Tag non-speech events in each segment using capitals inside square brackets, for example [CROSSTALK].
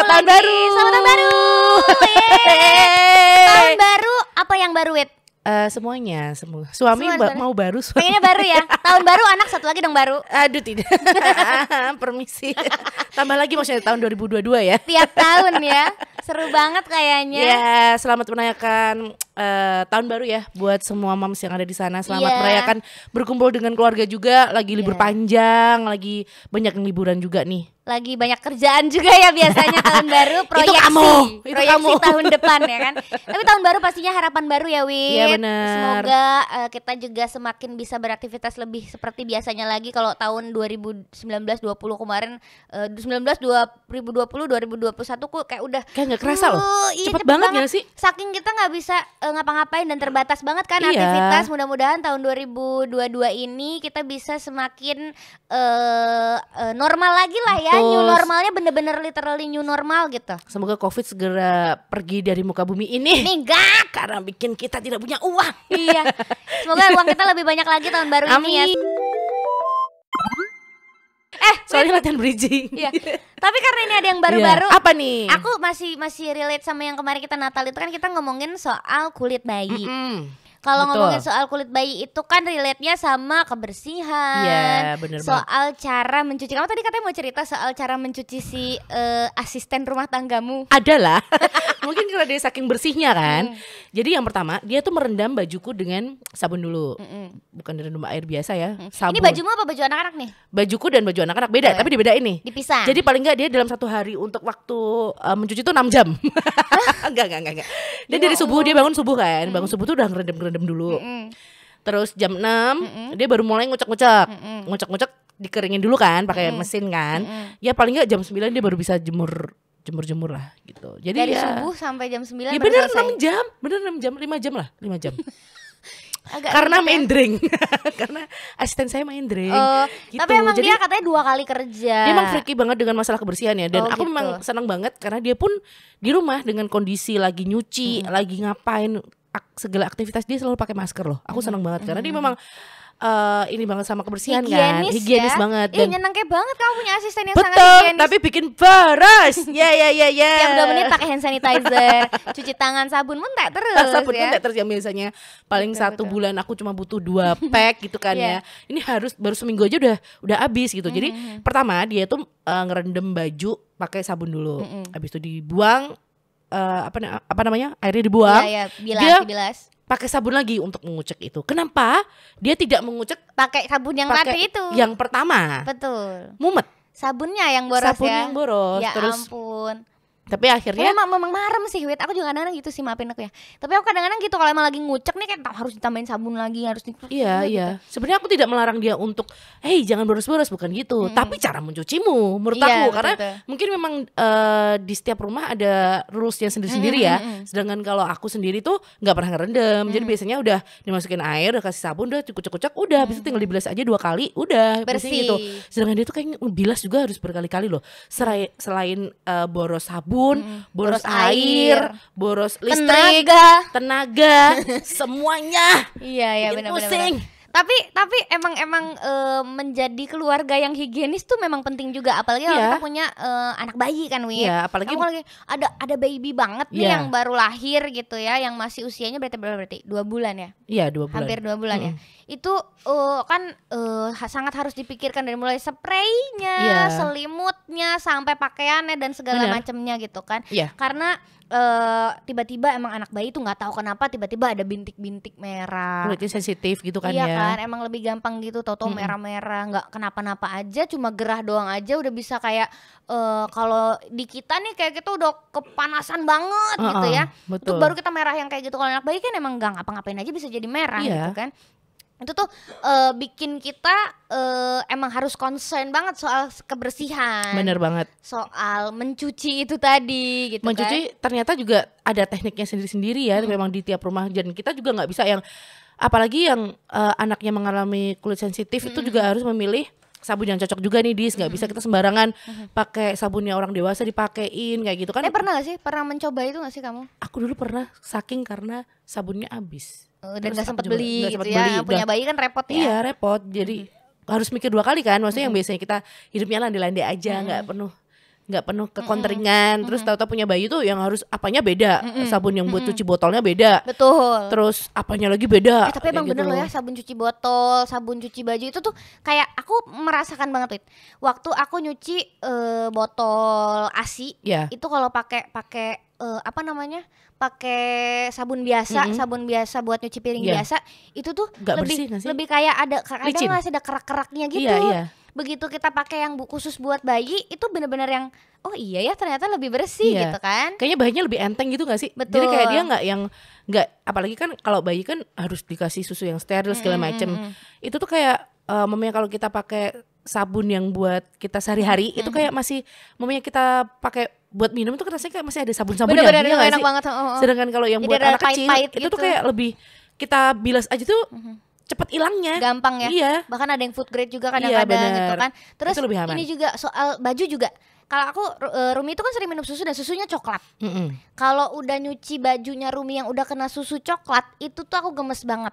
Selamat tahun baru. Selamat tahun baru. tahun baru apa yang baru, Wit? Uh, semuanya semua suami semua, ba semuanya. mau baru suami. pengennya baru ya [LAUGHS] tahun baru anak satu lagi dong baru aduh tidak [LAUGHS] permisi [LAUGHS] tambah lagi maksudnya tahun 2022 ya tiap tahun ya Seru banget kayaknya. Ya, selamat merayakan uh, tahun baru ya buat semua moms yang ada di sana. Selamat yeah. merayakan berkumpul dengan keluarga juga, lagi iya. libur yeah. panjang, lagi banyak liburan juga nih. Lagi banyak kerjaan juga ya biasanya [LAUGHS] tahun baru proyeksi. Itu kamu, itu proyeksi kamu. tahun depan ya kan. [LAUGHS] Tapi tahun baru pastinya harapan baru ya, wi. Iya benar. Semoga uh, kita juga semakin bisa beraktivitas lebih seperti biasanya lagi kalau tahun 2019 20 kemarin uh, 19 2020 2021 kok kayak udah kayak kerasa loh. Iya, cepet, cepet banget, banget gak sih? Saking kita nggak bisa uh, ngapa-ngapain dan terbatas banget kan iya. aktivitas. Mudah-mudahan tahun 2022 ini kita bisa semakin uh, uh, normal lagi lah ya. Betul. New normalnya bener-bener literally new normal gitu. Semoga COVID segera pergi dari muka bumi ini. Ini enggak karena bikin kita tidak punya uang. Iya. [LAUGHS] Semoga uang kita lebih banyak lagi tahun baru Amin. ini ya. Eh, [LAUGHS] soalnya wait. latihan bridging. Iya. Tapi karena ini ada yang baru-baru. Iya. Apa nih? Aku masih masih relate sama yang kemarin kita Natal itu kan kita ngomongin soal kulit bayi. Mm -mm. Kalau ngomongin soal kulit bayi itu kan relate-nya sama kebersihan. Iya, bener Soal banget. cara mencuci. Kamu tadi katanya mau cerita soal cara mencuci si uh, asisten rumah tanggamu. Adalah. [LAUGHS] Mungkin karena dia saking bersihnya kan. Mm. Jadi yang pertama, dia tuh merendam bajuku dengan sabun dulu. Mm -mm. Bukan direndam air biasa ya, sabun. Ini bajumu apa baju anak-anak nih? Bajuku dan baju anak-anak beda, oh, tapi dibedain nih. Dipisah. Jadi paling enggak dia dalam satu hari untuk waktu uh, mencuci tuh 6 jam. [LAUGHS] enggak, enggak, enggak, enggak. Dia dari subuh, dia bangun subuh kan. Bangun subuh tuh udah ngerendam rendam dulu. Mm -mm. Terus jam 6 mm -mm. dia baru mulai ngucek-ngucek. Mm -mm. Ngucek-ngucek dikeringin dulu kan pakai mm -mm. mesin kan. Mm -mm. Ya paling nggak jam 9 dia baru bisa jemur jemur-jemur lah gitu. Jadi dari ya, subuh sampai jam 9 Ya bener selesai. 6 jam, bener 6 jam, 5 jam lah, 5 jam. [LAUGHS] Agak karena ya. main drink [LAUGHS] karena asisten saya main drink oh, gitu. tapi emang Jadi, dia katanya dua kali kerja dia emang freaky banget dengan masalah kebersihan ya dan oh, aku gitu. memang senang banget karena dia pun di rumah dengan kondisi lagi nyuci hmm. lagi ngapain ak segala aktivitas dia selalu pakai masker loh. Aku seneng banget karena dia memang uh, ini banget sama kebersihan kan? higienis kan, higienis ya? banget. Iya nyenengke banget kamu punya asisten yang betul, sangat higienis. tapi bikin beres. [LAUGHS] Ya ya ya ya. Yang dua menit pakai hand sanitizer, [LAUGHS] cuci tangan sabun tak terus. Nah, sabun ya? tak terus yang biasanya paling betul, satu betul. bulan aku cuma butuh dua [LAUGHS] pack gitu kan yeah. ya. Ini harus baru seminggu aja udah udah habis gitu. Mm -hmm. Jadi mm-hmm. pertama dia tuh uh, ngerendam baju pakai sabun dulu. Mm -hmm. Habis itu dibuang uh, apa apa namanya airnya dibuang ya, ya, bilas, dia bilas. pakai sabun lagi untuk mengucek itu kenapa dia tidak mengucek pakai sabun yang mati itu yang pertama betul mumet sabunnya yang boros sabun ya. yang boros ya terus ampun tapi akhirnya emang, emang marem sih wait aku juga kadang-kadang gitu sih maafin aku ya tapi aku kadang-kadang gitu kalau emang lagi ngucek nih kayak harus ditambahin sabun lagi harus di iya, iya, iya. gitu. iya sebenarnya aku tidak melarang dia untuk hei jangan boros-boros bukan gitu hmm. tapi cara mencucimu menurut yeah, aku karena mungkin memang uh, di setiap rumah ada rulesnya sendiri-sendiri hmm, ya sedangkan kalau aku sendiri tuh nggak pernah ngerendam hmm. jadi biasanya udah dimasukin air udah kasih sabun udah kucek cucuk udah hmm. bisa tinggal dibilas aja dua kali udah gitu. bersih gitu sedangkan dia tuh kayak bilas juga harus berkali-kali loh selain, selain uh, boros sabun sabun, hmm. boros, boros air, air, boros listrik, tenaga, tenaga [LAUGHS] semuanya. Iya, iya benar-benar. tapi tapi emang emang e, menjadi keluarga yang higienis tuh memang penting juga apalagi yeah. kalau iya. kita punya e, anak bayi kan Wi. Yeah, apalagi Kamu lagi ada ada baby banget yeah. nih iya. yang baru lahir gitu ya yang masih usianya berarti berarti dua bulan ya. Iya yeah, dua bulan. Hampir dua bulan mm. ya itu uh, kan uh, sangat harus dipikirkan dari mulai spraynya, yeah. selimutnya sampai pakaiannya dan segala macamnya gitu kan. Yeah. Karena tiba eh, tiba-tiba emang anak bayi itu nggak tahu kenapa tiba-tiba ada bintik-bintik merah. Kulitnya sensitif gitu kan iya ya. Iya kan, emang lebih gampang gitu toto mm-hmm. merah-merah, nggak kenapa-napa aja, cuma gerah doang aja udah bisa kayak uh, kalau di kita nih kayak gitu udah kepanasan banget uh-uh, gitu ya. Betul. Itu baru kita merah yang kayak gitu. Kalau anak bayi kan emang nggak ngapa-ngapain aja bisa jadi merah yeah. gitu kan itu tuh uh, bikin kita uh, emang harus concern banget soal kebersihan. Bener banget. Soal mencuci itu tadi gitu Mencuci kan? ternyata juga ada tekniknya sendiri-sendiri ya, hmm. memang di tiap rumah dan kita juga nggak bisa yang apalagi yang uh, anaknya mengalami kulit sensitif hmm. itu juga harus memilih sabun yang cocok juga nih dis nggak bisa kita sembarangan pakai sabunnya orang dewasa dipakein kayak gitu kan eh, pernah gak sih pernah mencoba itu gak sih kamu aku dulu pernah saking karena sabunnya habis Oh, dan nggak sempat beli gak gitu ya beli. punya bayi kan repot ya iya repot jadi hmm. harus mikir dua kali kan maksudnya hmm. yang biasanya kita hidupnya landai-landai aja nggak hmm. penuh nggak penuh kekontringan mm -hmm. terus tahu-tahu punya bayi tuh yang harus apanya beda mm -hmm. sabun yang buat mm -hmm. cuci botolnya beda betul terus apanya lagi beda eh, tapi emang gitu bener loh ya sabun cuci botol sabun cuci baju itu tuh kayak aku merasakan banget Wid. waktu aku nyuci uh, botol asi yeah. itu kalau pakai pakai uh, apa namanya pakai sabun biasa mm -hmm. sabun biasa buat nyuci piring yeah. biasa itu tuh Gak lebih bersih, lebih kayak ada kadang masih ada kerak-keraknya gitu yeah, yeah begitu kita pakai yang bu khusus buat bayi itu benar-benar yang oh iya ya ternyata lebih bersih iya. gitu kan kayaknya bayinya lebih enteng gitu gak sih Betul. jadi kayak dia nggak yang nggak apalagi kan kalau bayi kan harus dikasih susu yang steril segala hmm, hmm, macem mm -hmm. itu tuh kayak uh, eh, mamanya kalau kita pakai sabun yang buat kita sehari-hari mm -hmm. itu hmm, kayak masih memangnya kita pakai buat minum tuh rasanya kayak masih ada sabun sabun bener -bener, enak sih? banget oh, oh. sedangkan kalau yang Jadi buat anak pahit -pahit kecil gitu. itu tuh gitu. kayak lebih kita bilas aja tuh mm -hmm cepat hilangnya gampang ya iya bahkan ada yang food grade juga iya, kadang-kadang iya, gitu kan terus ini juga soal baju juga kalau aku uh, Rumi itu kan sering minum susu dan susunya coklat. Mm -hmm. Kalau udah nyuci bajunya Rumi yang udah kena susu coklat, itu tuh aku gemes banget.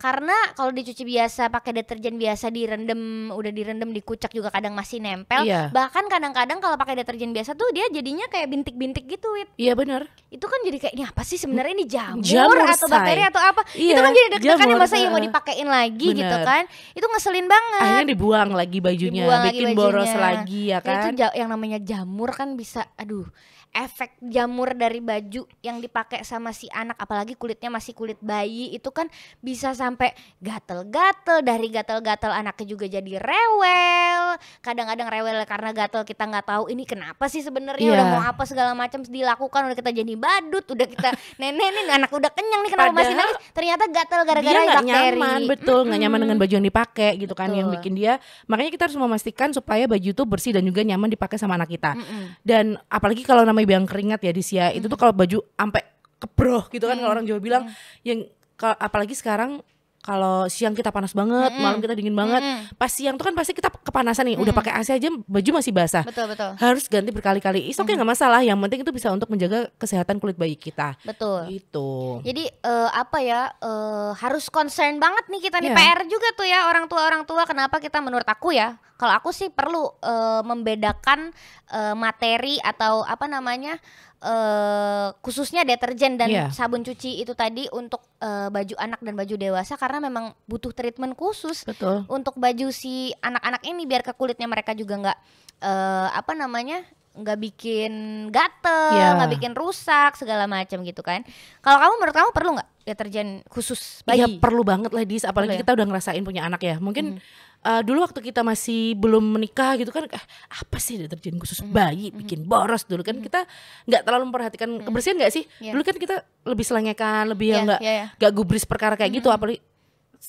Karena kalau dicuci biasa pakai deterjen biasa direndam, udah direndam dikucek juga kadang masih nempel. Yeah. Bahkan kadang-kadang kalau pakai deterjen biasa tuh dia jadinya kayak bintik-bintik gitu, Wit. Iya benar. Itu kan jadi kayak ini apa sih sebenarnya ini jamur, jamur atau say. bakteri atau apa? Yeah, itu iya, kan jadi deg-degan ya masa yang mau dipakein lagi gitu bener. gitu kan. Itu ngeselin banget. Akhirnya dibuang lagi bajunya, dibuang bikin lagi bajunya. boros lagi ya kan. itu yang namanya jamur kan bisa aduh efek jamur dari baju yang dipakai sama si anak apalagi kulitnya masih kulit bayi itu kan bisa sampai gatel-gatel dari gatel-gatel anaknya juga jadi rewel kadang-kadang rewel karena gatel kita nggak tahu ini kenapa sih sebenarnya yeah. udah mau apa segala macam dilakukan udah kita jadi badut udah kita [LAUGHS] nenek nih anak udah kenyang nih kenapa Padahal masih nangis ternyata gatel gara-gara bakteri nyaman betul nggak mm -hmm. nyaman dengan baju yang dipakai gitu betul. kan yang bikin dia makanya kita harus memastikan supaya baju itu bersih dan juga nyaman dipakai sama anak kita mm -hmm. dan apalagi kalau namanya sampai yang keringat ya di Sia. Ya. Hmm. Itu tuh kalau baju sampai kebroh gitu kan hmm. kalau orang Jawa bilang hmm. yang apalagi sekarang kalau siang kita panas banget, mm -hmm. malam kita dingin banget. Mm -hmm. Pas siang tuh kan pasti kita kepanasan nih. Mm -hmm. Udah pakai AC aja baju masih basah. Betul betul. Harus ganti berkali-kali. Itu okay, nggak mm -hmm. masalah. Yang penting itu bisa untuk menjaga kesehatan kulit bayi kita. Betul. Itu. Jadi uh, apa ya? Uh, harus concern banget nih kita nih yeah. PR juga tuh ya orang tua orang tua. Kenapa kita menurut aku ya? Kalau aku sih perlu uh, membedakan uh, materi atau apa namanya? uh, khususnya deterjen dan yeah. sabun cuci itu tadi untuk uh, baju anak dan baju dewasa karena memang butuh treatment khusus Betul. untuk baju si anak-anak ini biar ke kulitnya mereka juga nggak uh, apa namanya nggak bikin gatel, yeah. nggak bikin rusak segala macam gitu kan. Kalau kamu menurut kamu perlu nggak deterjen khusus iya, bayi? Iya perlu banget lah dis apalagi perlu kita udah ngerasain punya anak ya. Mungkin hmm uh, dulu waktu kita masih belum menikah gitu kan eh, apa sih deterjen khusus mm-hmm. bayi mm -hmm. bikin boros dulu kan mm -hmm. kita nggak terlalu memperhatikan mm-hmm. kebersihan nggak sih yeah. dulu kan kita lebih selengekan lebih yeah, yang nggak yeah, yeah. Gak gubris perkara kayak mm -hmm. gitu mm-hmm. apalagi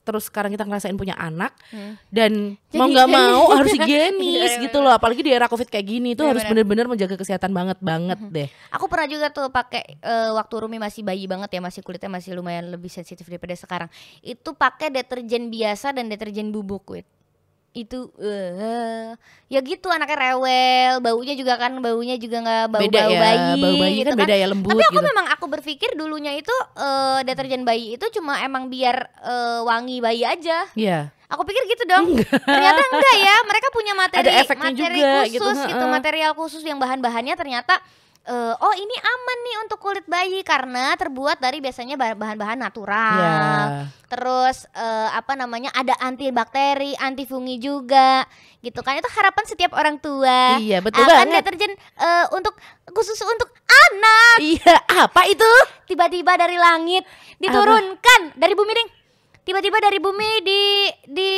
terus sekarang kita ngerasain punya anak hmm. dan Jadi, mau nggak mau [LAUGHS] harus higienis iya, iya, gitu loh apalagi di era covid kayak gini itu iya, harus bener-bener menjaga kesehatan banget banget hmm. deh aku pernah juga tuh pakai uh, waktu Rumi masih bayi banget ya masih kulitnya masih lumayan lebih sensitif daripada sekarang itu pakai deterjen biasa dan deterjen bubuk wit itu uh, ya gitu anaknya rewel baunya juga kan baunya juga nggak bau beda bau ya, bayi bau bayi gitu kan, kan beda ya lembut tapi aku gitu. memang aku berpikir dulunya itu uh, deterjen bayi itu cuma emang biar uh, wangi bayi aja Iya yeah. Aku pikir gitu dong. Ternyata enggak ya. Mereka punya materi materi juga, gitu, khusus gitu, gitu material khusus yang bahan-bahannya ternyata uh, oh ini aman nih untuk kulit bayi karena terbuat dari biasanya bahan-bahan natural. Yeah. Terus uh, apa namanya ada antibakteri, antifungi juga gitu kan. Itu harapan setiap orang tua. Iya, betul akan banget. deterjen uh, untuk khusus untuk anak. Iya, apa itu? Tiba-tiba dari langit diturunkan apa? dari bumi ding. Tiba-tiba dari bumi di di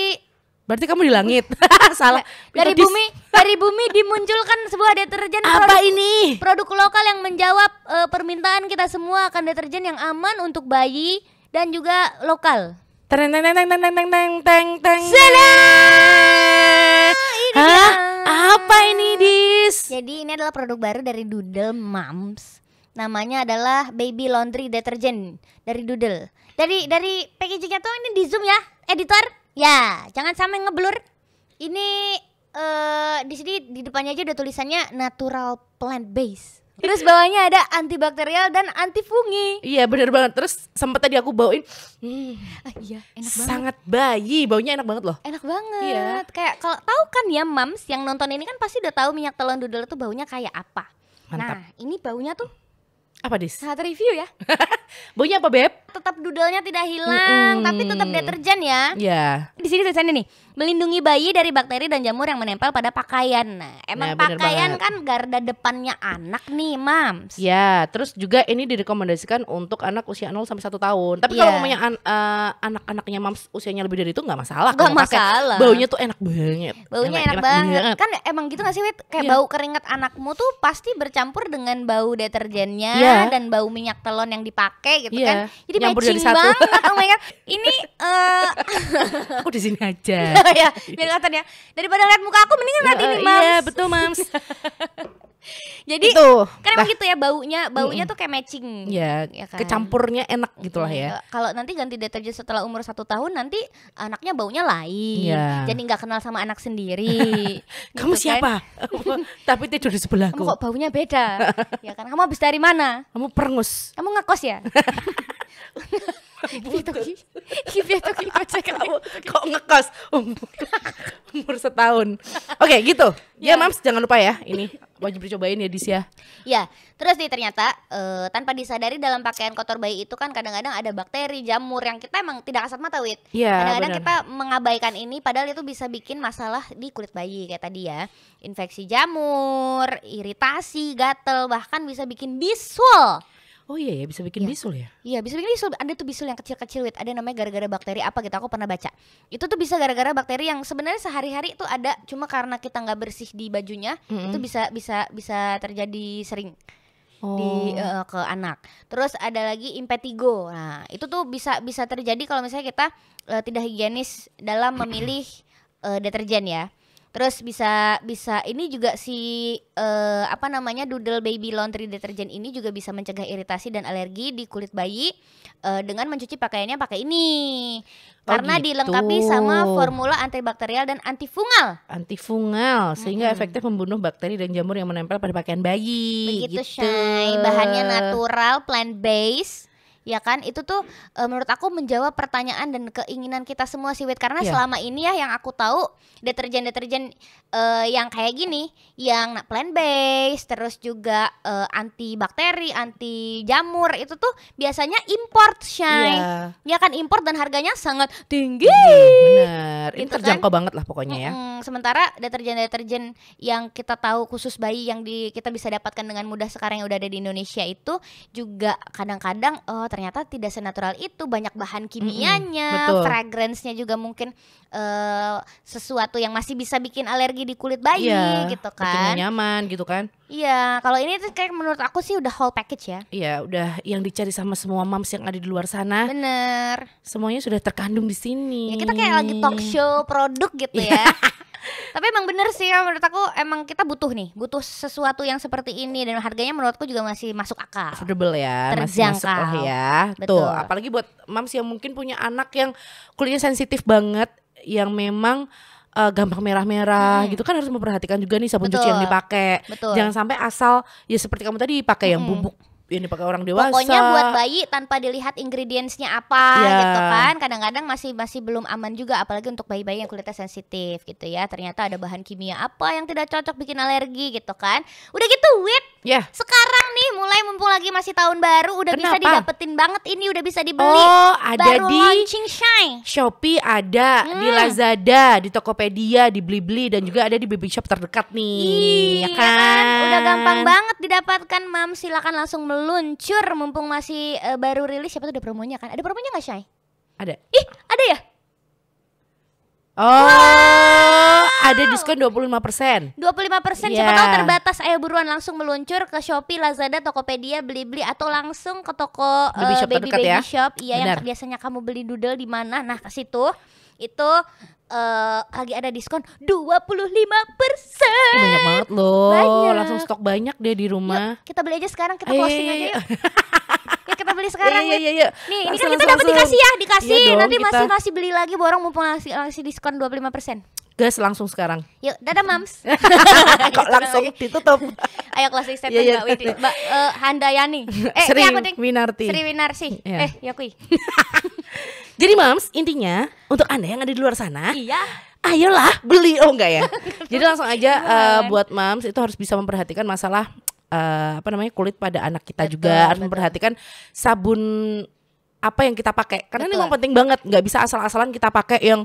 Berarti kamu di langit. [LAUGHS] Salah. Dari Itu bumi, dari bumi dimunculkan sebuah deterjen Apa produk, ini? Produk lokal yang menjawab uh, permintaan kita semua akan deterjen yang aman untuk bayi dan juga lokal. Teng teng teng teng teng teng teng teng teng. Hah? Apa ini, Dis? Jadi ini adalah produk baru dari Doodle Moms. Namanya adalah Baby Laundry Deterjen dari Doodle. Dari dari packaging-nya tuh ini di zoom ya, editor. Ya, jangan sampai ngeblur. Ini uh, di sini di depannya aja udah tulisannya natural plant base. Terus [LAUGHS] bawahnya ada antibakterial dan antifungi. Iya benar banget. Terus sempat tadi aku bauin. hmm, ah, iya enak banget. Sangat bayi, baunya enak banget loh. Enak banget. Iya. Kayak kalau tahu kan ya mams yang nonton ini kan pasti udah tahu minyak telon dudel itu baunya kayak apa. Mantap. Nah ini baunya tuh apa dis? Saat review ya. [LAUGHS] baunya apa beb? tetap dudelnya tidak hilang, mm -mm. tapi tetap deterjen ya. Iya. Yeah. Di sini tulisannya nih, melindungi bayi dari bakteri dan jamur yang menempel pada pakaian. Nah, emang nah, pakaian kan garda depannya anak nih, Mams. Ya, terus juga ini direkomendasikan untuk anak usia 0 sampai 1 tahun. Tapi yeah. kalau namanya an uh, anak-anaknya Mams usianya lebih dari itu nggak masalah. Nggak masalah. Pakai, baunya tuh enak banget. Baunya enak, enak, enak banget. banget. Kan emang gitu gak sih, Wit? Kayak yeah. bau keringat anakmu tuh pasti bercampur dengan bau deterjennya yeah. dan bau minyak telon yang dipakai gitu yeah. kan. Jadi nyampur jadi satu. Banget. Oh my god. Ini uh... [LAUGHS] aku di sini aja. [LAUGHS] Oh ya, biar katanya daripada lihat muka aku mendingan lihat ya, ini, iya, Mams. Iya, betul, Mams. [LAUGHS] Jadi itu. kan emang nah. gitu ya baunya, baunya mm tuh kayak matching. Ya, ya kan? kecampurnya enak gitulah ya. Mm, kalau nanti ganti deterjen setelah umur satu tahun nanti anaknya baunya lain. Ya. Jadi nggak kenal sama anak sendiri. [LAUGHS] kamu gitu, kan. siapa? [LAUGHS] Tapi tidur di sebelahku. Kamu kok baunya beda? ya kan? Kamu habis dari mana? Kamu perngus. Kamu ngekos ya? [LAUGHS] kamu kok ngekos umur, setahun. Oke, gitu. Ya, ya, Mams jangan lupa ya ini wajib dicobain ya Dis ya. Iya. terus nih ternyata uh, tanpa disadari dalam pakaian kotor bayi itu kan kadang-kadang ada bakteri, jamur yang kita emang tidak kasat mata wit. Iya. kadang-kadang kita mengabaikan ini padahal itu bisa bikin masalah di kulit bayi kayak tadi ya. Infeksi jamur, iritasi, gatel, bahkan bisa bikin bisul. Oh iya ya bisa bikin ya. bisul ya? Iya bisa bikin bisul. Ada tuh bisul yang kecil-kecil wit. Ada namanya gara-gara bakteri apa gitu. Aku pernah baca. Itu tuh bisa gara-gara bakteri yang sebenarnya sehari-hari itu ada. Cuma karena kita nggak bersih di bajunya, -hmm. itu bisa bisa bisa terjadi sering oh. di uh, eh, ke anak. Terus ada lagi impetigo. Nah, itu tuh bisa bisa terjadi kalau misalnya kita uh, tidak higienis dalam memilih uh, deterjen ya. Terus bisa bisa ini juga si uh, apa namanya Doodle Baby Laundry deterjen ini juga bisa mencegah iritasi dan alergi di kulit bayi uh, dengan mencuci pakaiannya pakai ini. Oh Karena gitu. dilengkapi sama formula antibakterial dan antifungal. Antifungal sehingga hmm. efektif membunuh bakteri dan jamur yang menempel pada pakaian bayi. Begitu, gitu. Shay. Bahannya natural, plant based ya kan itu tuh e, menurut aku menjawab pertanyaan dan keinginan kita semua sih wid karena yeah. selama ini ya yang aku tahu deterjen deterjen e, yang kayak gini yang plant based terus juga e, anti bakteri anti jamur itu tuh biasanya import shine yeah. ya kan import dan harganya sangat tinggi iya, benar itu terjangkau kan? banget lah pokoknya ya hmm, sementara deterjen deterjen yang kita tahu khusus bayi yang di kita bisa dapatkan dengan mudah sekarang yang udah ada di Indonesia itu juga kadang-kadang oh, ternyata tidak senatural itu banyak bahan kimianya, mm-hmm, fragrance-nya juga mungkin uh, sesuatu yang masih bisa bikin alergi di kulit bayi yeah, gitu kan. bikin nyaman gitu kan. Iya, kalau ini tuh kayak menurut aku sih udah whole package ya. Iya, udah yang dicari sama semua moms yang ada di luar sana. Bener. Semuanya sudah terkandung di sini. Ya kita kayak lagi talk show produk gitu iya. ya. [LAUGHS] tapi emang bener sih menurut aku emang kita butuh nih butuh sesuatu yang seperti ini dan harganya menurutku juga masih masuk akal affordable ya terjangkau masih masuk, ya Betul. tuh apalagi buat mams yang mungkin punya anak yang kulitnya sensitif banget yang memang uh, gampang merah-merah hmm. gitu kan harus memperhatikan juga nih sabun Betul. cuci yang dipakai. Jangan sampai asal ya seperti kamu tadi pakai hmm. yang bubuk ini pakai orang dewasa. Pokoknya buat bayi tanpa dilihat ingredientsnya apa yeah. gitu kan. Kadang-kadang masih masih belum aman juga apalagi untuk bayi-bayi yang kulitnya sensitif gitu ya. Ternyata ada bahan kimia apa yang tidak cocok bikin alergi gitu kan. Udah gitu wit. Yeah. Sekarang nih mulai mumpung lagi masih tahun baru udah Kenapa? bisa didapetin banget ini udah bisa dibeli. Oh, ada baru di launching Shine. Shopee ada, hmm. di Lazada, di Tokopedia, di Blibli dan juga ada di baby shop terdekat nih. Iya ya kan? kan? Udah gampang banget didapatkan, Mam. Silakan langsung meluncur mumpung masih uh, baru rilis siapa tuh ada promonya kan? Ada promonya nggak Shay? Ada. Ih, ada ya? Oh, wow. ada diskon 25%. 25% yeah. siapa iya. tahu terbatas. Ayo buruan langsung meluncur ke Shopee, Lazada, Tokopedia, beli-beli atau langsung ke toko baby uh, eh, baby, baby ya. shop. Iya, Benar. yang biasanya kamu beli doodle di mana? Nah, ke situ. Itu uh, lagi ada diskon 25% Banyak banget loh banyak. Langsung stok banyak deh di rumah Yuk, Kita beli aja sekarang, kita posting eh. aja [LAUGHS] yuk kita beli sekarang iya, iya, iya, iya. Nih langsung, ini kan kita dapat dikasih ya, dikasih iya dong, Nanti masih masih beli lagi borong mumpung masih, masih diskon 25% guys langsung sekarang. Yuk, dadah mams. [LAUGHS] Kok langsung ditutup. [LAUGHS] Ayo closing statement iya, iya. Mbak Widi. Mbak eh, Handayani. Eh, Sri aku Winarti. Sri Winarsi. Yeah. Eh, Yakui jadi moms intinya untuk anda yang ada di luar sana, iya. Ayolah beli oh enggak ya. [LAUGHS] Jadi langsung aja uh, buat moms itu harus bisa memperhatikan masalah uh, apa namanya kulit pada anak kita betul, juga harus memperhatikan sabun apa yang kita pakai karena betul. ini memang penting banget nggak bisa asal-asalan kita pakai yang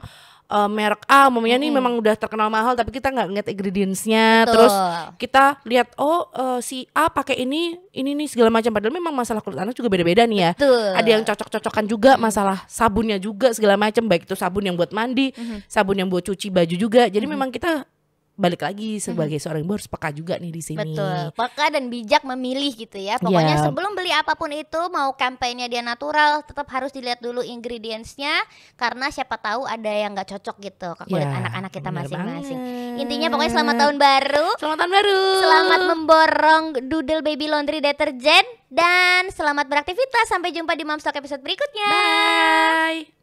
uh, merek A umumnya mm -hmm. nih memang udah terkenal mahal tapi kita nggak ngeliat ingredientsnya terus kita lihat oh uh, si A pakai ini ini nih segala macam padahal memang masalah kulit anak juga beda-beda nih ya Betul. ada yang cocok-cocokan juga masalah sabunnya juga segala macam baik itu sabun yang buat mandi -hmm. sabun yang buat cuci baju juga jadi -hmm. memang kita balik lagi sebagai hmm. seorang ibu harus peka juga nih di sini. Betul. Peka dan bijak memilih gitu ya. Pokoknya yeah. sebelum beli apapun itu mau kampanye dia natural tetap harus dilihat dulu ingredientsnya karena siapa tahu ada yang nggak cocok gitu ke kulit yeah. anak-anak kita masing-masing. Intinya pokoknya selamat tahun baru. Selamat tahun baru. Selamat memborong Doodle Baby Laundry Deterjen dan selamat beraktivitas. Sampai jumpa di talk episode berikutnya. Bye.